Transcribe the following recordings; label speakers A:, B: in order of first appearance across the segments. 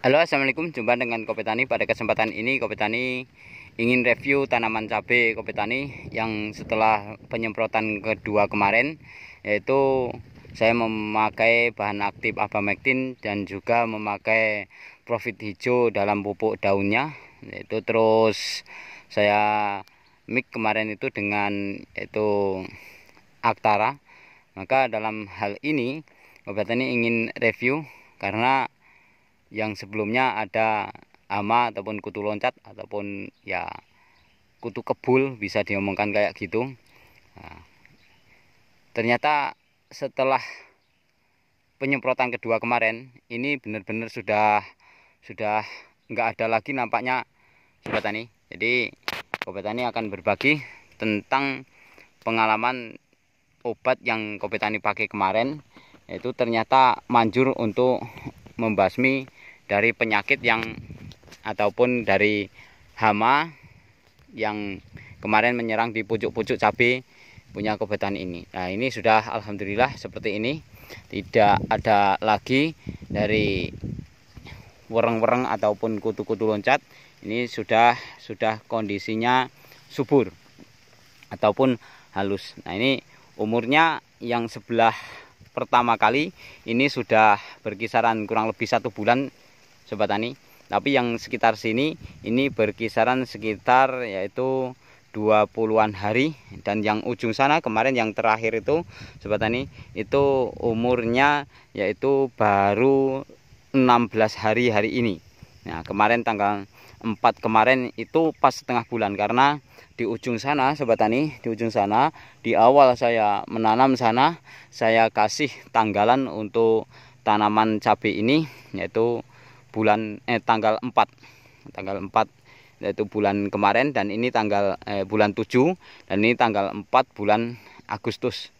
A: Halo assalamualaikum jumpa dengan Kopetani pada kesempatan ini Kopetani ingin review tanaman cabai Kopetani yang setelah penyemprotan kedua kemarin yaitu saya memakai bahan aktif abamectin dan juga memakai profit hijau dalam pupuk daunnya yaitu terus saya mix kemarin itu dengan itu aktara maka dalam hal ini Kopetani ingin review karena yang sebelumnya ada ama ataupun kutu loncat ataupun ya kutu kebul bisa diomongkan kayak gitu nah, ternyata setelah penyemprotan kedua kemarin ini benar-benar sudah sudah nggak ada lagi nampaknya sobat tani jadi sobat tani akan berbagi tentang pengalaman obat yang sobat tani pakai kemarin yaitu ternyata manjur untuk membasmi dari penyakit yang ataupun dari hama yang kemarin menyerang di pucuk-pucuk cabai punya kebetan ini. Nah, ini sudah alhamdulillah seperti ini. Tidak ada lagi dari wereng-wereng ataupun kutu-kutu loncat. Ini sudah sudah kondisinya subur ataupun halus. Nah, ini umurnya yang sebelah pertama kali ini sudah berkisaran kurang lebih satu bulan sobat tani tapi yang sekitar sini ini berkisaran sekitar yaitu 20-an hari dan yang ujung sana kemarin yang terakhir itu sobat tani itu umurnya yaitu baru 16 hari hari ini nah kemarin tanggal 4 kemarin itu pas setengah bulan karena di ujung sana sobat tani di ujung sana di awal saya menanam sana saya kasih tanggalan untuk tanaman cabai ini yaitu bulan eh tanggal 4 tanggal 4 yaitu bulan kemarin dan ini tanggal eh, bulan 7 dan ini tanggal 4 bulan Agustus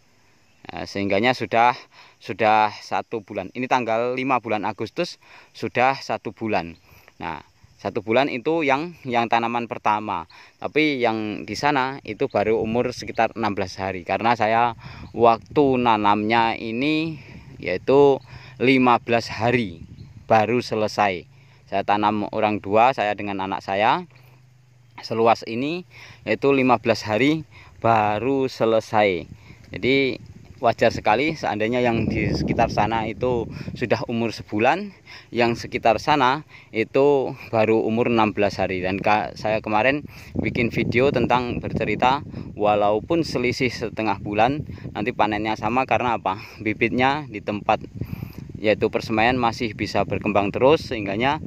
A: nah, sehingganya sudah sudah satu bulan ini tanggal 5 bulan Agustus sudah satu bulan nah satu bulan itu yang yang tanaman pertama tapi yang di sana itu baru umur sekitar 16 hari karena saya waktu nanamnya ini yaitu 15 hari baru selesai saya tanam orang dua saya dengan anak saya seluas ini yaitu 15 hari baru selesai jadi wajar sekali seandainya yang di sekitar sana itu sudah umur sebulan yang sekitar sana itu baru umur 16 hari dan saya kemarin bikin video tentang bercerita walaupun selisih setengah bulan nanti panennya sama karena apa bibitnya di tempat yaitu persemaian masih bisa berkembang terus sehingganya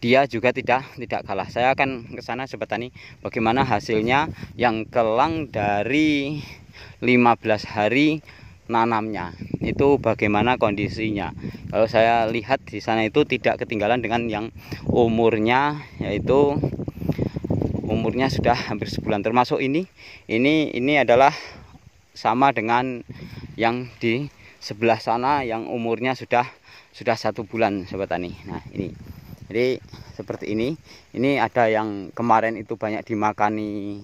A: dia juga tidak tidak kalah saya akan ke sana sobat tani bagaimana hasilnya yang kelang dari 15 hari nanamnya itu bagaimana kondisinya kalau saya lihat di sana itu tidak ketinggalan dengan yang umurnya yaitu umurnya sudah hampir sebulan termasuk ini ini ini adalah sama dengan yang di sebelah sana yang umurnya sudah sudah satu bulan sobat tani nah ini jadi seperti ini ini ada yang kemarin itu banyak dimakani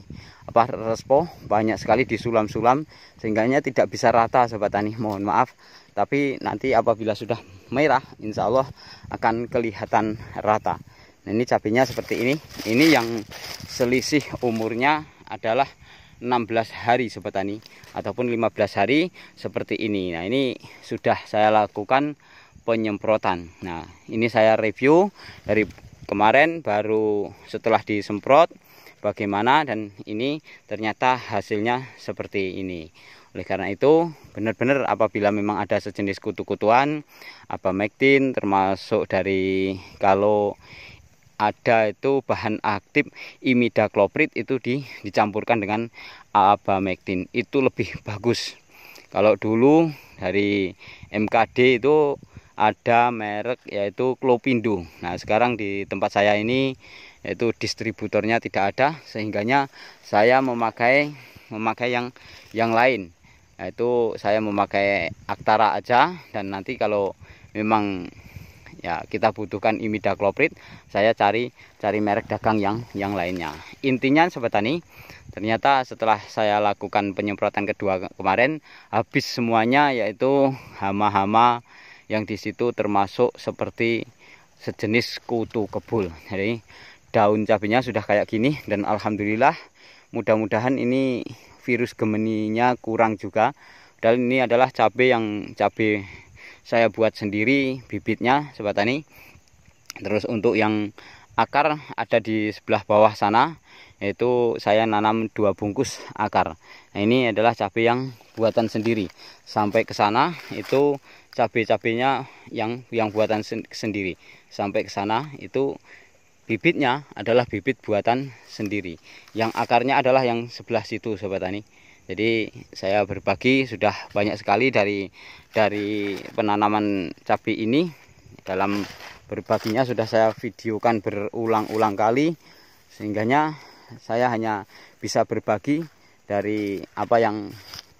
A: apa respo banyak sekali disulam-sulam sehingganya tidak bisa rata sobat tani mohon maaf tapi nanti apabila sudah merah insya Allah akan kelihatan rata nah, ini cabenya seperti ini ini yang selisih umurnya adalah 16 hari sobat tani ataupun 15 hari seperti ini nah ini sudah saya lakukan penyemprotan nah ini saya review dari kemarin baru setelah disemprot bagaimana dan ini ternyata hasilnya seperti ini oleh karena itu, benar-benar apabila memang ada sejenis kutu-kutuan, apa mektin termasuk dari kalau ada itu bahan aktif imidacloprid itu di, dicampurkan dengan abamectin itu lebih bagus kalau dulu dari MKD itu ada merek yaitu Klopindo nah sekarang di tempat saya ini yaitu distributornya tidak ada sehingganya saya memakai memakai yang yang lain yaitu saya memakai Aktara aja dan nanti kalau memang ya kita butuhkan imidacloprid saya cari cari merek dagang yang yang lainnya intinya sobat tani ternyata setelah saya lakukan penyemprotan kedua kemarin habis semuanya yaitu hama-hama yang di situ termasuk seperti sejenis kutu kebul jadi daun cabenya sudah kayak gini dan alhamdulillah mudah-mudahan ini virus gemeninya kurang juga dan ini adalah cabai yang cabai saya buat sendiri bibitnya sobat tani terus untuk yang akar ada di sebelah bawah sana yaitu saya nanam dua bungkus akar nah, ini adalah cabai yang buatan sendiri sampai ke sana itu cabai-cabainya yang yang buatan sen sendiri sampai ke sana itu bibitnya adalah bibit buatan sendiri yang akarnya adalah yang sebelah situ sobat tani jadi saya berbagi sudah banyak sekali dari dari penanaman cabai ini dalam berbaginya sudah saya videokan berulang-ulang kali sehingganya saya hanya bisa berbagi dari apa yang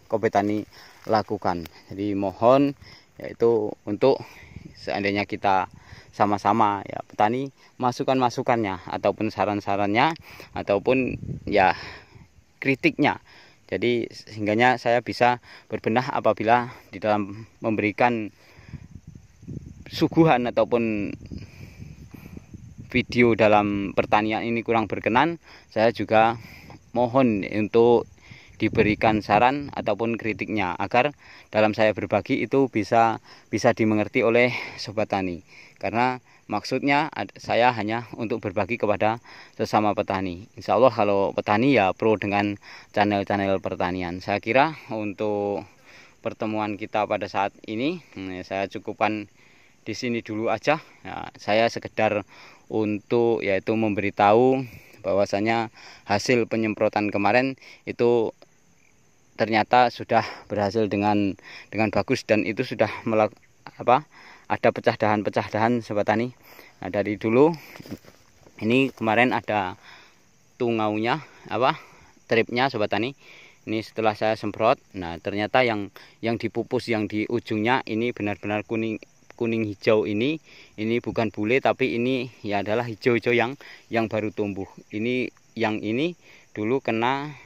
A: kopetani lakukan jadi mohon yaitu untuk seandainya kita sama-sama ya petani masukan-masukannya ataupun saran-sarannya ataupun ya kritiknya jadi sehingganya saya bisa berbenah apabila di dalam memberikan suguhan ataupun video dalam pertanian ini kurang berkenan saya juga mohon untuk diberikan saran ataupun kritiknya agar dalam saya berbagi itu bisa bisa dimengerti oleh sobat tani karena maksudnya saya hanya untuk berbagi kepada sesama petani Insya Allah kalau petani ya pro dengan channel-channel pertanian saya kira untuk pertemuan kita pada saat ini hmm, ya saya cukupkan di sini dulu aja ya, saya sekedar untuk yaitu memberitahu bahwasanya hasil penyemprotan kemarin itu ternyata sudah berhasil dengan dengan bagus dan itu sudah melak, apa ada pecah dahan-pecah dahan sobat tani. Nah, dari dulu ini kemarin ada tungaunya apa tripnya sobat tani. Ini setelah saya semprot, nah ternyata yang yang dipupus yang di ujungnya ini benar-benar kuning kuning hijau ini ini bukan bule tapi ini ya adalah hijau-hijau yang yang baru tumbuh ini yang ini dulu kena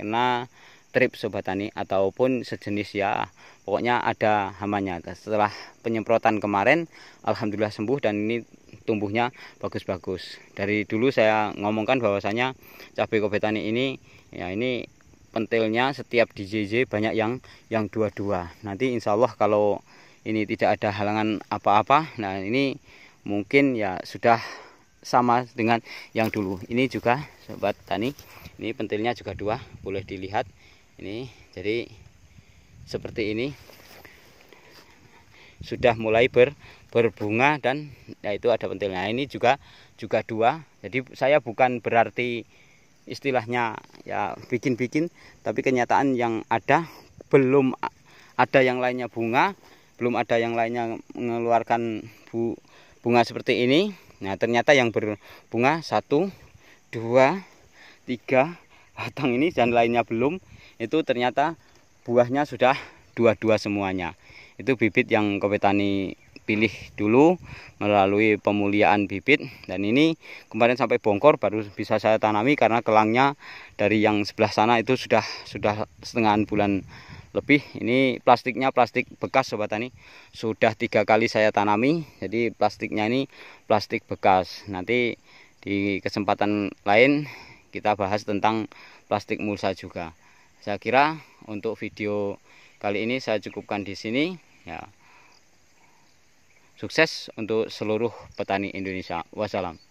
A: kena trip sobat tani ataupun sejenis ya pokoknya ada hamanya setelah penyemprotan kemarin alhamdulillah sembuh dan ini tumbuhnya bagus-bagus dari dulu saya ngomongkan bahwasanya cabai kobe tani ini ya ini pentilnya setiap di JJ banyak yang yang dua-dua nanti insya Allah kalau ini tidak ada halangan apa-apa nah ini mungkin ya sudah sama dengan yang dulu ini juga sobat tani ini pentilnya juga dua boleh dilihat ini jadi seperti ini sudah mulai ber berbunga dan ya itu ada pentilnya ini juga juga dua jadi saya bukan berarti istilahnya ya bikin-bikin tapi kenyataan yang ada belum ada yang lainnya bunga belum ada yang lainnya mengeluarkan bu, bunga seperti ini nah ternyata yang berbunga satu dua tiga batang ini dan lainnya belum itu ternyata buahnya sudah dua-dua semuanya itu bibit yang kopetani pilih dulu melalui pemuliaan bibit dan ini kemarin sampai bongkor baru bisa saya tanami karena kelangnya dari yang sebelah sana itu sudah sudah setengah bulan lebih ini plastiknya plastik bekas sobat tani sudah tiga kali saya tanami jadi plastiknya ini plastik bekas nanti di kesempatan lain kita bahas tentang plastik mulsa juga saya kira untuk video kali ini saya cukupkan di sini ya sukses untuk seluruh petani Indonesia wassalam